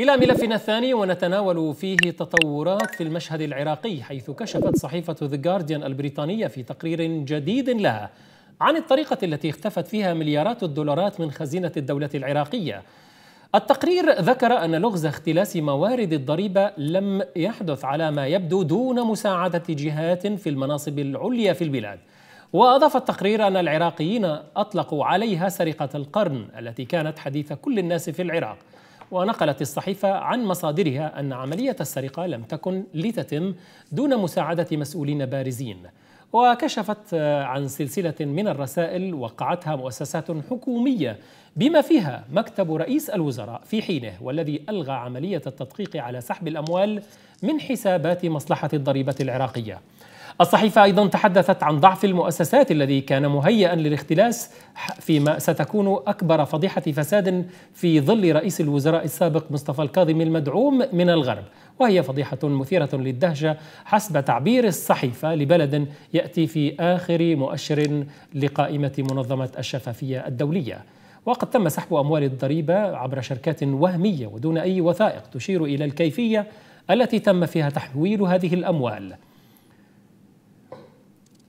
إلى ملفنا الثاني ونتناول فيه تطورات في المشهد العراقي حيث كشفت صحيفة ذا جارديان البريطانية في تقرير جديد لها عن الطريقة التي اختفت فيها مليارات الدولارات من خزينة الدولة العراقية التقرير ذكر أن لغز اختلاس موارد الضريبة لم يحدث على ما يبدو دون مساعدة جهات في المناصب العليا في البلاد وأضاف التقرير أن العراقيين أطلقوا عليها سرقة القرن التي كانت حديث كل الناس في العراق ونقلت الصحيفة عن مصادرها أن عملية السرقة لم تكن لتتم دون مساعدة مسؤولين بارزين وكشفت عن سلسلة من الرسائل وقعتها مؤسسات حكومية بما فيها مكتب رئيس الوزراء في حينه والذي ألغى عملية التدقيق على سحب الأموال من حسابات مصلحة الضريبة العراقية الصحيفة أيضا تحدثت عن ضعف المؤسسات الذي كان مهيئا للاختلاس فيما ستكون أكبر فضيحة فساد في ظل رئيس الوزراء السابق مصطفى الكاظم المدعوم من الغرب وهي فضيحة مثيرة للدهشة حسب تعبير الصحيفة لبلد يأتي في آخر مؤشر لقائمة منظمة الشفافية الدولية وقد تم سحب أموال الضريبة عبر شركات وهمية ودون أي وثائق تشير إلى الكيفية التي تم فيها تحويل هذه الأموال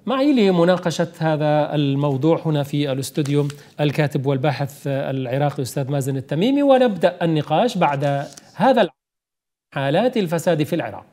معي لمناقشة هذا الموضوع هنا في الاستوديو الكاتب والباحث العراقي أستاذ مازن التميمي ونبدأ النقاش بعد هذا حالات الفساد في العراق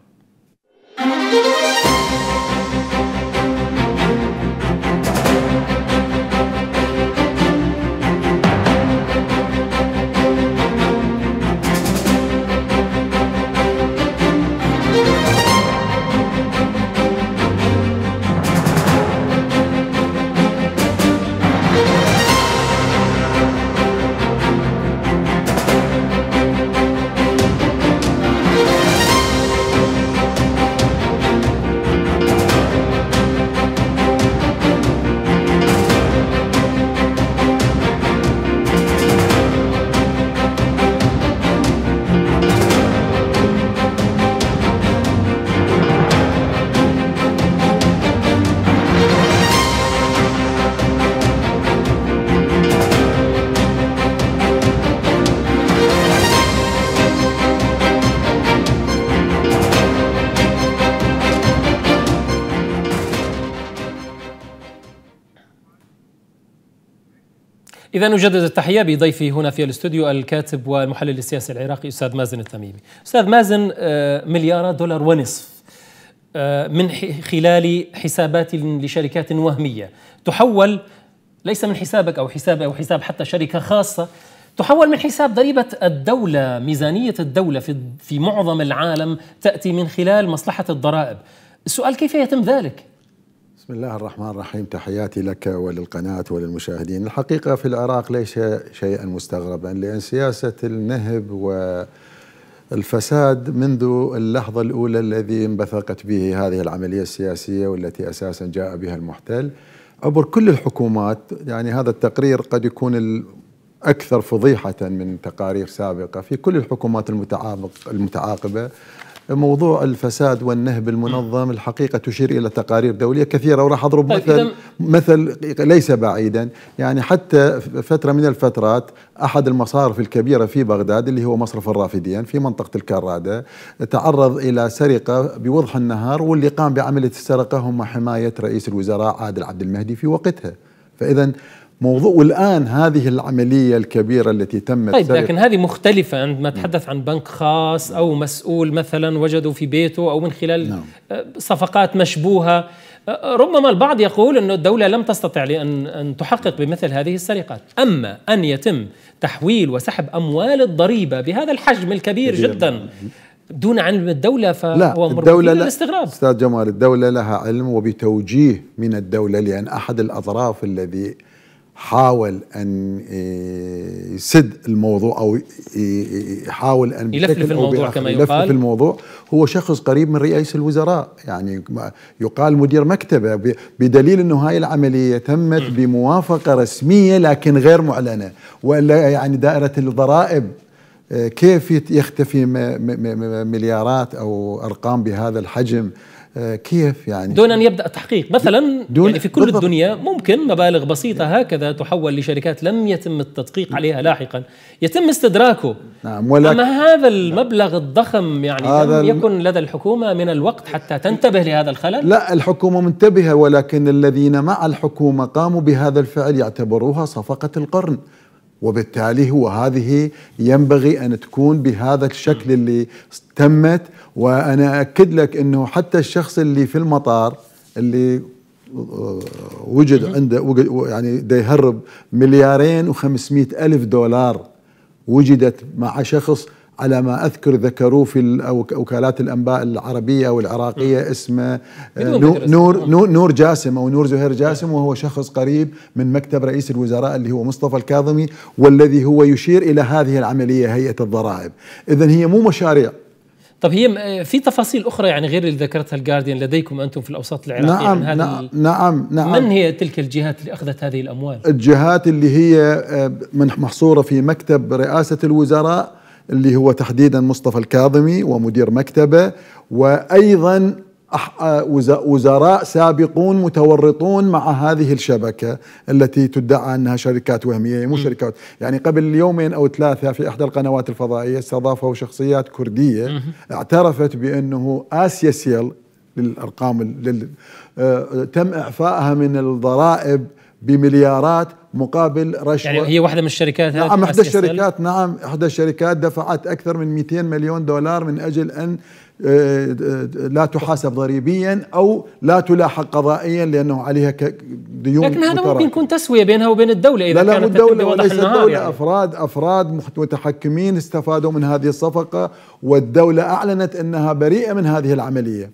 إذا نجدد التحية بضيفي هنا في الاستوديو الكاتب والمحلل السياسي العراقي أستاذ مازن التميمي. أستاذ مازن آه، مليار دولار ونصف آه، من خلال حسابات لشركات وهمية تحول ليس من حسابك أو حسابي أو حساب حتى شركة خاصة تحول من حساب ضريبة الدولة ميزانية الدولة في, في معظم العالم تأتي من خلال مصلحة الضرائب السؤال كيف يتم ذلك؟ بسم الله الرحمن الرحيم تحياتي لك وللقناة وللمشاهدين الحقيقة في العراق ليس شيئا مستغربا لأن سياسة النهب والفساد منذ اللحظة الأولى الذي انبثقت به هذه العملية السياسية والتي أساسا جاء بها المحتل عبر كل الحكومات يعني هذا التقرير قد يكون أكثر فضيحة من تقارير سابقة في كل الحكومات المتعاقبة موضوع الفساد والنهب المنظم الحقيقة تشير إلى تقارير دولية كثيرة وراح أضرب طيب، مثل, مثل ليس بعيدا يعني حتى فترة من الفترات أحد المصارف الكبيرة في بغداد اللي هو مصرف الرافدين في منطقة الكرادة تعرض إلى سرقة بوضح النهار واللي قام بعملية السرقة هم حماية رئيس الوزراء عادل عبد المهدي في وقتها فإذا موضوع والان هذه العمليه الكبيره التي تمت طيب لكن هذه مختلفه عندما تحدث عن بنك خاص او مسؤول مثلا وجدوا في بيته او من خلال نعم. صفقات مشبوهه ربما البعض يقول أن الدولة لم تستطع لأن أن تحقق بمثل هذه السرقات أما أن يتم تحويل وسحب أموال الضريبة بهذا الحجم الكبير جدا دون علم الدولة فهو لا الدولة لا الاستغراب أستاذ جمال الدولة لها علم وبتوجيه من الدولة لأن أحد الأطراف الذي حاول ان آه، يسد الموضوع او يحاول آه، آه، ان يلفلف الموضوع كما يقال يلفلف الموضوع هو شخص قريب من رئيس الوزراء يعني يقال مدير مكتبه بدليل انه هاي العمليه تمت بموافقه رسميه لكن غير معلنه والا يعني دائره الضرائب كيف يختفي مليارات او ارقام بهذا الحجم كيف يعني دون ان يبدا تحقيق مثلا دون يعني في كل بالضبط. الدنيا ممكن مبالغ بسيطه نعم. هكذا تحول لشركات لم يتم التدقيق عليها لاحقا يتم استدراكه نعم ولكن اما هذا نعم. المبلغ الضخم يعني هذا لم يكن لدى الحكومه من الوقت حتى تنتبه لهذا الخلل لا الحكومه منتبهه ولكن الذين مع الحكومه قاموا بهذا الفعل يعتبروها صفقه القرن وبالتالي هو هذه ينبغي ان تكون بهذا الشكل اللي تمت وانا اكد لك انه حتى الشخص اللي في المطار اللي آه، وجد عنده وجد يعني يهرب مليارين و500 الف دولار وجدت مع شخص على ما اذكر ذكروه في وكالات الانباء العربيه والعراقيه اسمه آه، نور, نور نور جاسم او نور زهير جاسم وهو شخص قريب من مكتب رئيس الوزراء اللي هو مصطفى الكاظمي والذي هو يشير الى هذه العمليه هيئه الضرائب اذا هي مو مشاريع طب هي آه، في تفاصيل اخرى يعني غير اللي ذكرتها الجارديان لديكم انتم في الاوساط العراقيه نعم من نعم،, نعم نعم من هي تلك الجهات اللي اخذت هذه الاموال؟ الجهات اللي هي آه، من محصوره في مكتب رئاسه الوزراء اللي هو تحديدا مصطفى الكاظمي ومدير مكتبه وايضا وزراء سابقون متورطون مع هذه الشبكة التي تدعى أنها شركات وهمية مو شركات يعني قبل يومين أو ثلاثة في إحدى القنوات الفضائية استضافوا شخصيات كردية اعترفت بأنه آسيا سيل للأرقام لل... آه، تم إعفائها من الضرائب بمليارات مقابل رشوه يعني هي واحده من الشركات نعم احدى الشركات نعم احدى الشركات دفعت اكثر من 200 مليون دولار من اجل ان آه، آه، لا تحاسب ضريبيا او لا تلاحق قضائيا لانه عليها ديون لكن هذا ممكن يكون تسويه بينها وبين الدوله اذا لا كانت الدوله وليس الدوله يعني. افراد افراد متحكمين استفادوا من هذه الصفقه والدوله اعلنت انها بريئه من هذه العمليه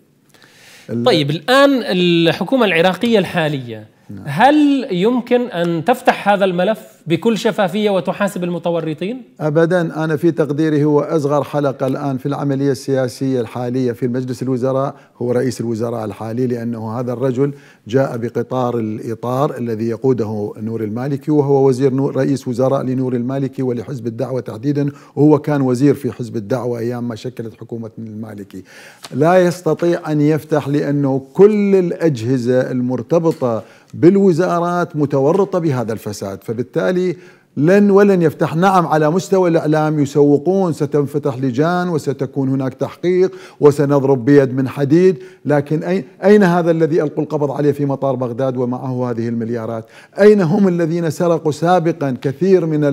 طيب الان الحكومه العراقيه الحاليه نعم. هل يمكن أن تفتح هذا الملف بكل شفافية وتحاسب المتورطين؟ أبدا أنا في تقديري هو أصغر حلقة الآن في العملية السياسية الحالية في مجلس الوزراء هو رئيس الوزراء الحالي لأنه هذا الرجل جاء بقطار الإطار الذي يقوده نور المالكي وهو وزير نور رئيس وزراء لنور المالكي ولحزب الدعوة تحديدا وهو كان وزير في حزب الدعوة أيام ما شكلت حكومة المالكي لا يستطيع أن يفتح لأنه كل الأجهزة المرتبطة بالوزارات متورطة بهذا الفساد فبالتالي لن ولن يفتح نعم على مستوى الإعلام يسوقون ستنفتح لجان وستكون هناك تحقيق وسنضرب بيد من حديد لكن أين هذا الذي ألقوا القبض عليه في مطار بغداد ومعه هذه المليارات أين هم الذين سرقوا سابقا كثير من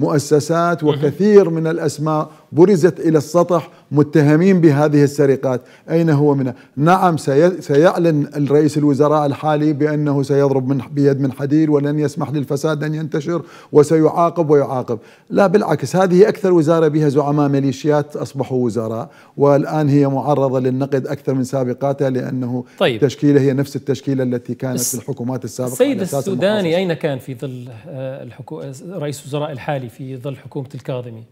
المؤسسات وكثير من الأسماء برزت إلى السطح متهمين بهذه السرقات أين هو منها نعم سيعلن الرئيس الوزراء الحالي بأنه سيضرب من بيد من حديد ولن يسمح للفساد أن ينتشر وسيعاقب ويعاقب لا بالعكس هذه أكثر وزارة بها زعماء ميليشيات أصبحوا وزراء والآن هي معرضة للنقد أكثر من سابقاتها لأنه طيب. تشكيلة هي نفس التشكيلة التي كانت في الحكومات السابقة السيد السوداني أين كان في ظل آه، الحكو... آه، رئيس الوزراء الحالي في ظل حكومة الكاظمي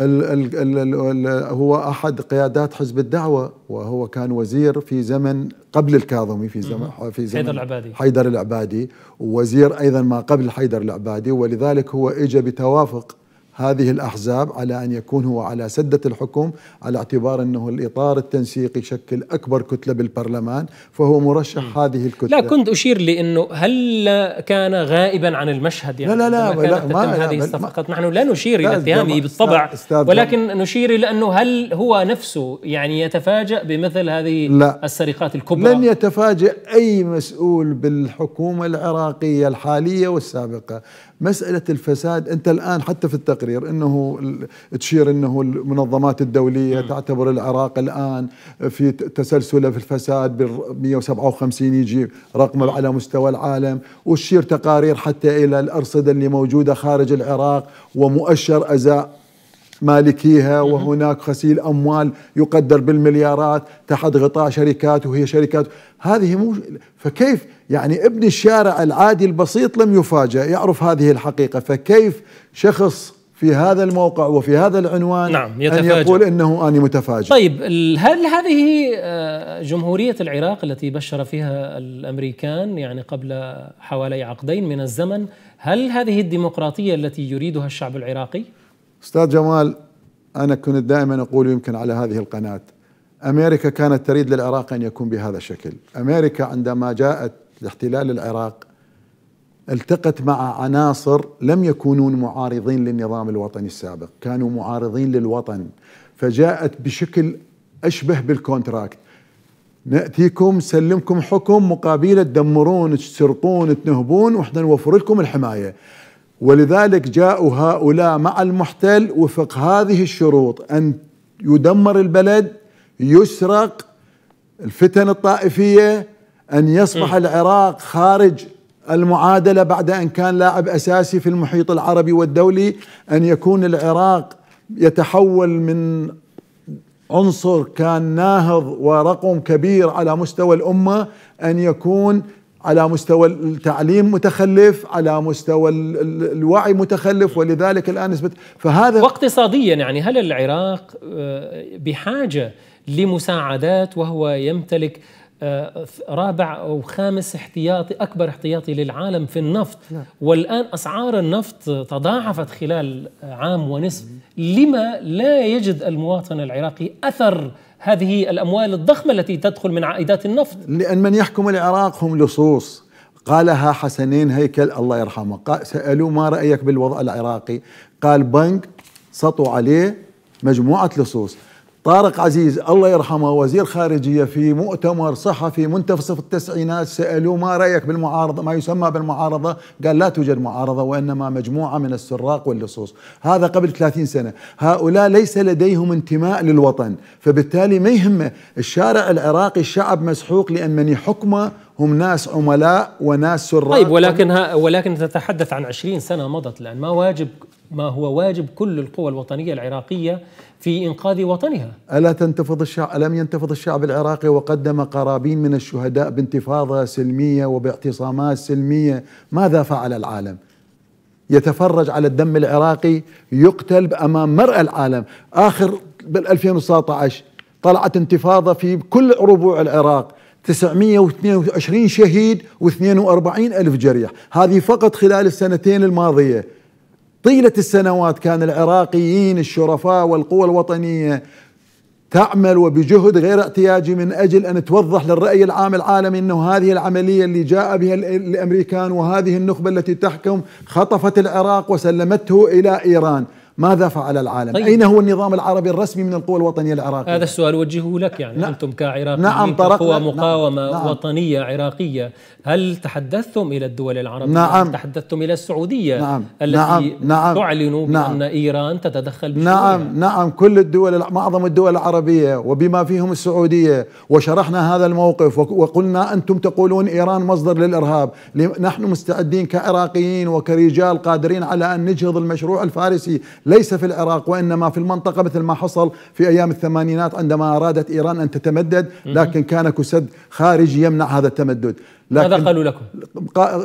هو احد قيادات حزب الدعوه وهو كان وزير في زمن قبل الكاظمي في زمن في زمن حيدر العبادي حيدر العبادي ووزير ايضا ما قبل حيدر العبادي ولذلك هو اجى بتوافق هذه الأحزاب على أن يكون هو على سدة الحكم على اعتبار أنه الإطار التنسيقي يشكل أكبر كتلة بالبرلمان فهو مرشح هذه الكتلة لا كنت أشير لأنه هل كان غائبا عن المشهد يعني لا لا لا, لا ما هذه الصفقات نحن لا نشير إلى اتهامه بالطبع ولكن نشير إلى أنه هل هو نفسه يعني يتفاجأ بمثل هذه لا السرقات الكبرى لن يتفاجأ أي مسؤول بالحكومة العراقية الحالية والسابقة مسألة الفساد أنت الآن حتى في التقرير أنه تشير أنه المنظمات الدولية م. تعتبر العراق الآن في تسلسله في الفساد بال 157 يجي رقم على مستوى العالم وتشير تقارير حتى إلى الأرصدة اللي موجودة خارج العراق ومؤشر أزاء مالكيها وهناك غسيل اموال يقدر بالمليارات تحت غطاء شركات وهي شركات هذه مو فكيف يعني ابن الشارع العادي البسيط لم يفاجأ يعرف هذه الحقيقة فكيف شخص في هذا الموقع وفي هذا العنوان نعم يتفاجأ. أن يقول أنه أنا متفاجئ طيب هل هذه آه، جمهورية العراق التي بشر فيها الأمريكان يعني قبل حوالي عقدين من الزمن هل هذه الديمقراطية التي يريدها الشعب العراقي؟ استاذ جمال انا كنت دائما اقول يمكن على هذه القناه امريكا كانت تريد للعراق ان يكون بهذا الشكل، امريكا عندما جاءت لاحتلال العراق التقت مع عناصر لم يكونوا معارضين للنظام الوطني السابق، كانوا معارضين للوطن، فجاءت بشكل اشبه بالكونتراكت. ناتيكم سلمكم حكم مقابله تدمرون تسرقون تنهبون واحنا نوفر لكم الحمايه. ولذلك جاءوا هؤلاء مع المحتل وفق هذه الشروط أن يدمر البلد يسرق الفتن الطائفية أن يصبح م. العراق خارج المعادلة بعد أن كان لاعب أساسي في المحيط العربي والدولي أن يكون العراق يتحول من عنصر كان ناهض ورقم كبير على مستوى الأمة أن يكون على مستوى التعليم متخلف على مستوى الوعي متخلف ولذلك الآن نسبة فهذا واقتصاديا يعني هل العراق آه، بحاجة لمساعدات وهو يمتلك آه، رابع او خامس احتياطي اكبر احتياطي للعالم في النفط نعم. والان اسعار النفط تضاعفت خلال عام ونصف لما لا يجد المواطن العراقي اثر هذه الاموال الضخمه التي تدخل من عائدات النفط لان من يحكم العراق هم لصوص قالها حسنين هيكل الله يرحمه سالوه ما رايك بالوضع العراقي قال بنك سطوا عليه مجموعه لصوص طارق عزيز الله يرحمه وزير خارجية في مؤتمر صحفي منتصف التسعينات سألوه ما رأيك بالمعارضة ما يسمى بالمعارضة قال لا توجد معارضة وإنما مجموعة من السراق واللصوص هذا قبل 30 سنة هؤلاء ليس لديهم انتماء للوطن فبالتالي ما يهمه الشارع العراقي الشعب مسحوق لأن من يحكمه هم ناس عملاء وناس سراق طيب ولكن ولكن تتحدث عن 20 سنة مضت الآن ما واجب ما هو واجب كل القوى الوطنية العراقية في إنقاذ وطنها ألا تنتفض الشعب ألم ينتفض الشعب العراقي وقدم قرابين من الشهداء بانتفاضة سلمية وباعتصامات سلمية ماذا فعل العالم؟ يتفرج على الدم العراقي يقتل أمام مرأى العالم آخر بال 2019 طلعت انتفاضة في كل ربوع العراق 922 شهيد و42 ألف جريح هذه فقط خلال السنتين الماضية طيلة السنوات كان العراقيين الشرفاء والقوى الوطنية تعمل وبجهد غير اعتياجي من أجل أن توضح للرأي العام العالمي أنه هذه العملية اللي جاء بها الأمريكان وهذه النخبة التي تحكم خطفت العراق وسلمته إلى إيران ماذا فعل العالم طيب. أين هو النظام العربي الرسمي من القوى الوطنية العراقية هذا السؤال وجهه لك يعني نعم. أنتم كعراقيين نعم قوى نعم. مقاومة نعم. وطنية عراقية هل تحدثتم إلى الدول العربية نعم. تحدثتم إلى السعودية نعم. التي نعم. نعم. تعلن نعم. بأن إيران تتدخل نعم نعم كل الدول معظم الدول العربية وبما فيهم السعودية وشرحنا هذا الموقف وقلنا أنتم تقولون إيران مصدر للإرهاب نحن مستعدين كعراقيين وكرجال قادرين على أن نجهض المشروع الفارسي ليس في العراق وإنما في المنطقة مثل ما حصل في أيام الثمانينات عندما أرادت إيران أن تتمدد لكن كان كسد خارجي يمنع هذا التمدد ماذا قالوا لكم؟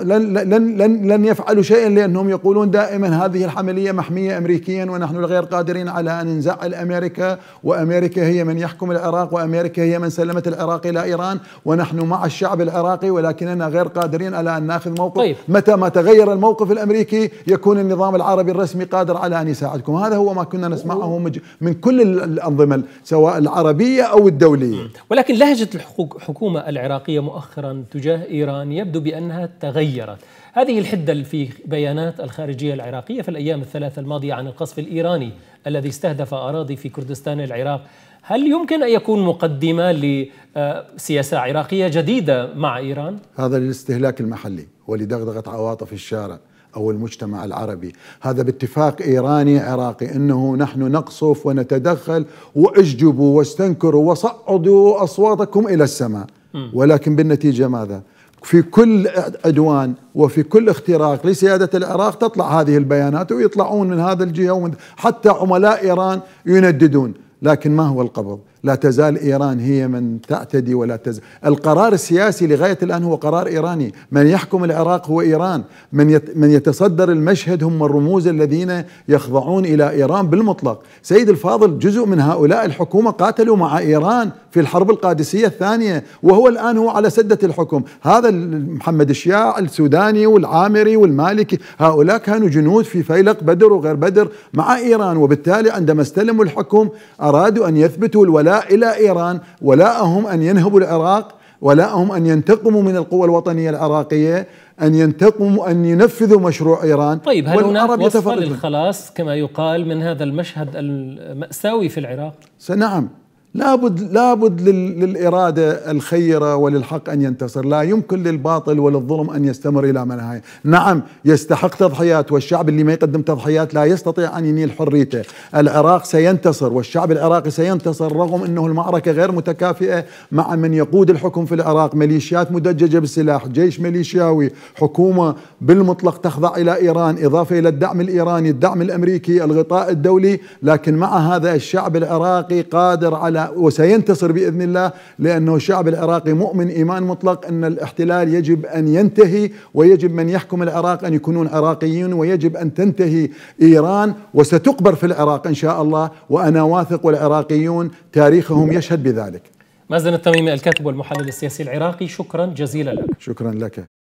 لن لن لن لن يفعلوا شيئا لانهم يقولون دائما هذه العمليه محميه امريكيا ونحن غير قادرين على ان نزعل امريكا وامريكا هي من يحكم العراق وامريكا هي من سلمت العراق الى ايران ونحن مع الشعب العراقي ولكننا غير قادرين على ان ناخذ موقف طيب. متى ما تغير الموقف الامريكي يكون النظام العربي الرسمي قادر على ان يساعدكم هذا هو ما كنا نسمعه من كل الانظمه سواء العربيه او الدوليه ولكن لهجه الحكومه العراقيه مؤخرا تجاه إيران يبدو بأنها تغيرت هذه الحدة في بيانات الخارجية العراقية في الأيام الثلاثة الماضية عن القصف الإيراني الذي استهدف أراضي في كردستان العراق هل يمكن أن يكون مقدمة لسياسة عراقية جديدة مع إيران؟ هذا للاستهلاك المحلي ولدغدغة عواطف الشارع أو المجتمع العربي هذا باتفاق إيراني عراقي أنه نحن نقصف ونتدخل واجبوا واستنكروا وصعدوا أصواتكم إلى السماء ولكن بالنتيجة ماذا؟ في كل عدوان وفي كل اختراق لسيادة العراق تطلع هذه البيانات ويطلعون من هذا الجهة حتى عملاء إيران ينددون لكن ما هو القبض لا تزال إيران هي من تعتدي ولا تزال القرار السياسي لغاية الآن هو قرار إيراني من يحكم العراق هو إيران من, من يتصدر المشهد هم الرموز الذين يخضعون إلى إيران بالمطلق سيد الفاضل جزء من هؤلاء الحكومة قاتلوا مع إيران في الحرب القادسية الثانية وهو الآن هو على سدة الحكم هذا محمد الشياع السوداني والعامري والمالكي هؤلاء كانوا جنود في فيلق بدر وغير بدر مع إيران وبالتالي عندما استلموا الحكم أرادوا أن يثبتوا الولاء إلى إيران ولاءهم أن ينهبوا العراق ولاءهم أن ينتقموا من القوى الوطنية العراقية أن ينتقموا أن ينفذوا مشروع إيران طيب هل هناك وصفة للخلاص كما يقال من هذا المشهد المأساوي في العراق؟ نعم لابد لابد للاراده الخيره وللحق ان ينتصر، لا يمكن للباطل وللظلم ان يستمر الى ما نهايه، نعم يستحق تضحيات والشعب اللي ما يقدم تضحيات لا يستطيع ان ينيل حريته، العراق سينتصر والشعب العراقي سينتصر رغم انه المعركه غير متكافئه مع من يقود الحكم في العراق، ميليشيات مدججه بالسلاح، جيش ميليشياوي، حكومه بالمطلق تخضع الى ايران، اضافه الى الدعم الايراني، الدعم الامريكي، الغطاء الدولي، لكن مع هذا الشعب العراقي قادر على وسينتصر باذن الله لانه الشعب العراقي مؤمن ايمان مطلق ان الاحتلال يجب ان ينتهي ويجب من يحكم العراق ان يكونون عراقيين ويجب ان تنتهي ايران وستقبر في العراق ان شاء الله وانا واثق والعراقيون تاريخهم يشهد بذلك. مازن التميمي الكاتب والمحلل السياسي العراقي شكرا جزيلا لك. شكرا لك.